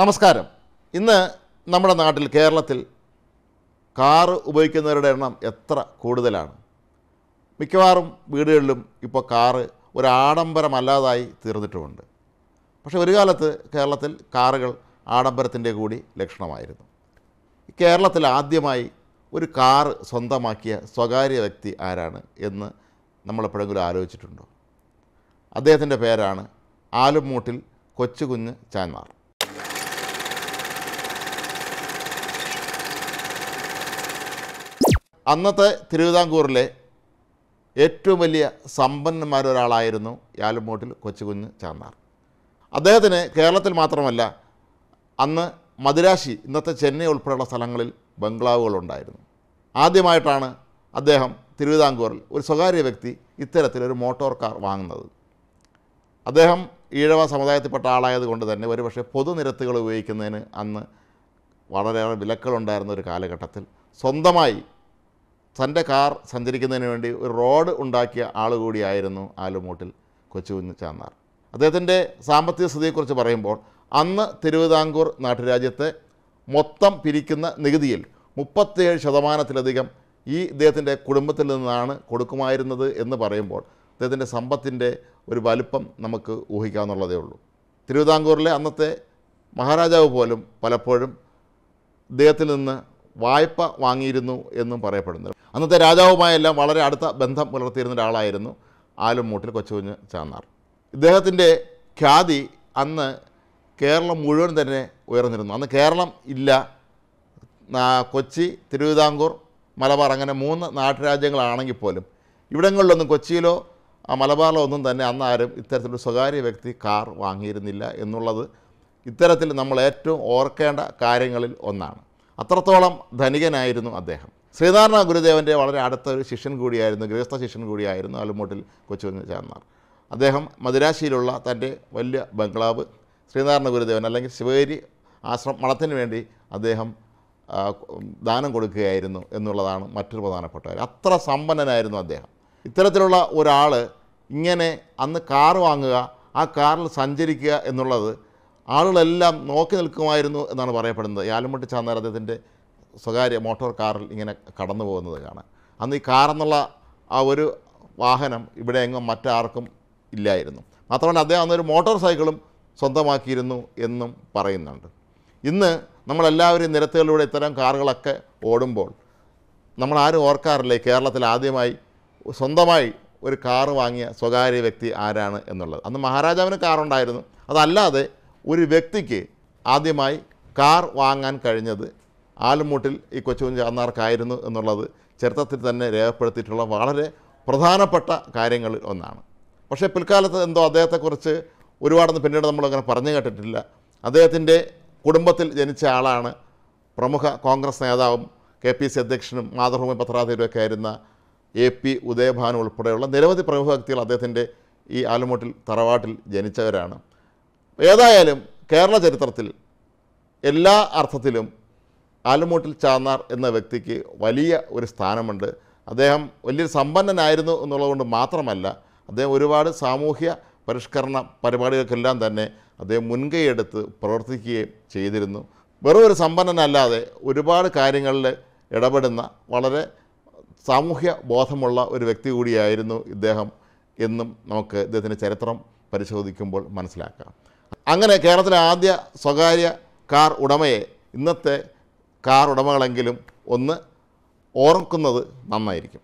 നമസ്കാരം ഇന്ന് നമ്മുടെ നാട്ടിൽ കേരളത്തിൽ കാറ് ഉപയോഗിക്കുന്നവരുടെ എണ്ണം എത്ര കൂടുതലാണ് മിക്കവാറും വീടുകളിലും ഇപ്പോൾ കാറ് ഒരു ആഡംബരമല്ലാതായി തീർന്നിട്ടുമുണ്ട് പക്ഷേ ഒരു കാലത്ത് കേരളത്തിൽ കാറുകൾ ആഡംബരത്തിൻ്റെ കൂടി ലക്ഷണമായിരുന്നു കേരളത്തിൽ ആദ്യമായി ഒരു കാറ് സ്വന്തമാക്കിയ സ്വകാര്യ വ്യക്തി ആരാണ് എന്ന് നമ്മളെപ്പോഴെങ്കിലും ആലോചിച്ചിട്ടുണ്ടോ അദ്ദേഹത്തിൻ്റെ പേരാണ് ആലുമൂട്ടിൽ കൊച്ചുകുഞ്ഞ് ചാന്നാർ അന്നത്തെ തിരുവിതാംകൂറിലെ ഏറ്റവും വലിയ സമ്പന്നന്മാരൊരാളായിരുന്നു യാലുമോട്ടിൽ കൊച്ചുകുഞ്ഞ് ചാന്നാർ അദ്ദേഹത്തിന് കേരളത്തിൽ മാത്രമല്ല അന്ന് മദുരാശി ഇന്നത്തെ ചെന്നൈ ഉൾപ്പെടെയുള്ള സ്ഥലങ്ങളിൽ ബംഗ്ലാവുകളുണ്ടായിരുന്നു ആദ്യമായിട്ടാണ് അദ്ദേഹം തിരുവിതാംകൂറിൽ ഒരു സ്വകാര്യ വ്യക്തി ഇത്തരത്തിലൊരു മോട്ടോർ കാർ വാങ്ങുന്നത് അദ്ദേഹം ഈഴവ സമുദായത്തിൽപ്പെട്ട ആളായതുകൊണ്ട് തന്നെ ഒരുപക്ഷെ പൊതുനിരത്തുകൾ ഉപയോഗിക്കുന്നതിന് അന്ന് വളരെയേറെ വിലക്കളുണ്ടായിരുന്ന ഒരു കാലഘട്ടത്തിൽ സ്വന്തമായി തൻ്റെ കാർ സഞ്ചരിക്കുന്നതിന് വേണ്ടി ഒരു റോഡ് ഉണ്ടാക്കിയ ആൾ കൂടിയായിരുന്നു ആലുമൂട്ടിൽ കൊച്ചുകുഞ്ഞ് ചാന്നാർ അദ്ദേഹത്തിൻ്റെ സാമ്പത്തിക സ്ഥിതിയെക്കുറിച്ച് പറയുമ്പോൾ അന്ന് തിരുവിതാംകൂർ നാട്ടുരാജ്യത്തെ മൊത്തം പിരിക്കുന്ന നികുതിയിൽ മുപ്പത്തേഴ് ശതമാനത്തിലധികം ഈ ഇദ്ദേഹത്തിൻ്റെ കുടുംബത്തിൽ നിന്നാണ് കൊടുക്കുമായിരുന്നത് എന്ന് പറയുമ്പോൾ അദ്ദേഹത്തിൻ്റെ സമ്പത്തിൻ്റെ ഒരു വലുപ്പം നമുക്ക് ഊഹിക്കാമെന്നുള്ളതേ ഉള്ളൂ തിരുവിതാംകൂറിലെ അന്നത്തെ മഹാരാജാവ് പോലും പലപ്പോഴും ഇദ്ദേഹത്തിൽ നിന്ന് വായ്പ വാങ്ങിയിരുന്നു എന്നും പറയപ്പെടുന്നു അന്നത്തെ രാജാവുമായെല്ലാം വളരെ അടുത്ത ബന്ധം പുലർത്തിയിരുന്ന ഒരാളായിരുന്നു ആലുംമൂട്ടിൽ കൊച്ചുകുഞ്ഞ് ചാന്നാർ ഇദ്ദേഹത്തിൻ്റെ ഖ്യാതി അന്ന് കേരളം മുഴുവൻ തന്നെ ഉയർന്നിരുന്നു അന്ന് കേരളം ഇല്ല കൊച്ചി തിരുവിതാംകൂർ മലബാർ അങ്ങനെ മൂന്ന് നാട്ടുരാജ്യങ്ങളാണെങ്കിൽ പോലും ഇവിടങ്ങളിലൊന്നും കൊച്ചിയിലോ മലബാറിലോ ഒന്നും തന്നെ അന്ന് ആരും ഇത്തരത്തിലൊരു സ്വകാര്യ വ്യക്തി കാർ വാങ്ങിയിരുന്നില്ല എന്നുള്ളത് ഇത്തരത്തിൽ നമ്മൾ ഏറ്റവും ഓർക്കേണ്ട കാര്യങ്ങളിൽ ഒന്നാണ് അത്രത്തോളം ധനികനായിരുന്നു അദ്ദേഹം ശ്രീധാരണ ഗുരുദേവൻ്റെ വളരെ അടുത്ത ഒരു ശിഷ്യൻ കൂടിയായിരുന്നു ഗൃഹസ്ഥ ശിഷ്യൻ കൂടിയായിരുന്നു ആലുമൂട്ടിൽ കൊച്ചുകുഞ്ഞ് ചേർന്നാർ അദ്ദേഹം മദുരാശിയിലുള്ള തൻ്റെ വലിയ ബംഗ്ലാവ് ശ്രീനാരായണ ഗുരുദേവൻ അല്ലെങ്കിൽ ശിവേരി ആശ്രമം മഠത്തിന് വേണ്ടി അദ്ദേഹം ദാനം കൊടുക്കുകയായിരുന്നു എന്നുള്ളതാണ് മറ്റൊരു പ്രധാനപ്പെട്ട കാര്യം അത്ര സമ്പന്നനായിരുന്നു അദ്ദേഹം ഇത്തരത്തിലുള്ള ഒരാൾ ഇങ്ങനെ അന്ന് കാർ വാങ്ങുക ആ കാറിൽ സഞ്ചരിക്കുക എന്നുള്ളത് ആളുകളെല്ലാം നോക്കി നിൽക്കുമായിരുന്നു എന്നാണ് പറയപ്പെടുന്നത് ആലുമുട്ടി ചാന്നാർ അദ്ദേഹത്തിൻ്റെ സ്വകാര്യ മോട്ടോർ കാറിൽ ഇങ്ങനെ കടന്നു പോകുന്നത് കാണാം അന്ന് ഈ കാറെന്നുള്ള ആ ഒരു വാഹനം ഇവിടെ എങ്ങും മറ്റാർക്കും ഇല്ലായിരുന്നു മാത്രമല്ല അദ്ദേഹം അന്നൊരു മോട്ടോർ സൈക്കിളും സ്വന്തമാക്കിയിരുന്നു എന്നും പറയുന്നുണ്ട് ഇന്ന് നമ്മളെല്ലാവരും നിരത്തുകളിലൂടെ ഇത്തരം കാറുകളൊക്കെ ഓടുമ്പോൾ നമ്മൾ ആരും ഓർക്കാറില്ലേ കേരളത്തിൽ ആദ്യമായി സ്വന്തമായി ഒരു കാറ് വാങ്ങിയ സ്വകാര്യ വ്യക്തി ആരാണ് എന്നുള്ളത് അന്ന് മഹാരാജാവിന് കാറുണ്ടായിരുന്നു അതല്ലാതെ ഒരു വ്യക്തിക്ക് ആദ്യമായി കാർ വാങ്ങാൻ കഴിഞ്ഞത് ആലുമൂട്ടിൽ ഈ കൊച്ചുകുഞ്ഞ് ചാന്നാർക്കായിരുന്നു എന്നുള്ളത് ചരിത്രത്തിൽ തന്നെ രേഖപ്പെടുത്തിയിട്ടുള്ള വളരെ പ്രധാനപ്പെട്ട കാര്യങ്ങളിൽ ഒന്നാണ് പക്ഷേ പിൽക്കാലത്ത് എന്തോ അദ്ദേഹത്തെക്കുറിച്ച് ഒരുപാടൊന്നും പിന്നീട് നമ്മളങ്ങനെ പറഞ്ഞു കേട്ടിട്ടില്ല അദ്ദേഹത്തിൻ്റെ കുടുംബത്തിൽ ജനിച്ച ആളാണ് പ്രമുഖ കോൺഗ്രസ് നേതാവും കെ പി സി അധ്യക്ഷനും മാതൃഭൂമി പത്രാധിപരൊക്കെ ആയിരുന്ന എ പി ഉദയഭാനു ഉൾപ്പെടെയുള്ള നിരവധി പ്രമുഖ വ്യക്തികൾ അദ്ദേഹത്തിൻ്റെ ഈ ആലുമൂട്ടിൽ തറവാട്ടിൽ ജനിച്ചവരാണ് ഏതായാലും കേരള ചരിത്രത്തിൽ എല്ലാ അർത്ഥത്തിലും ആലുമൂട്ടിൽ ചാന്നാർ എന്ന വ്യക്തിക്ക് വലിയ ഒരു സ്ഥാനമുണ്ട് അദ്ദേഹം വലിയൊരു സമ്പന്നനായിരുന്നു എന്നുള്ളതുകൊണ്ട് മാത്രമല്ല അദ്ദേഹം ഒരുപാട് സാമൂഹ്യ പരിഷ്കരണ പരിപാടികൾക്കെല്ലാം തന്നെ അദ്ദേഹം മുൻകൈയെടുത്ത് പ്രവർത്തിക്കുകയും ചെയ്തിരുന്നു വെറും ഒരു സമ്പന്നനല്ലാതെ ഒരുപാട് കാര്യങ്ങളിൽ ഇടപെടുന്ന വളരെ സാമൂഹ്യ ബോധമുള്ള ഒരു വ്യക്തി കൂടിയായിരുന്നു ഇദ്ദേഹം എന്നും നമുക്ക് ഇദ്ദേഹത്തിൻ്റെ ചരിത്രം പരിശോധിക്കുമ്പോൾ മനസ്സിലാക്കാം അങ്ങനെ കേരളത്തിലെ ആദ്യ സ്വകാര്യ കാർ ഉടമയെ ഇന്നത്തെ കാർ ഉടമകളെങ്കിലും ഒന്ന് ഓർക്കുന്നത് നന്നായിരിക്കും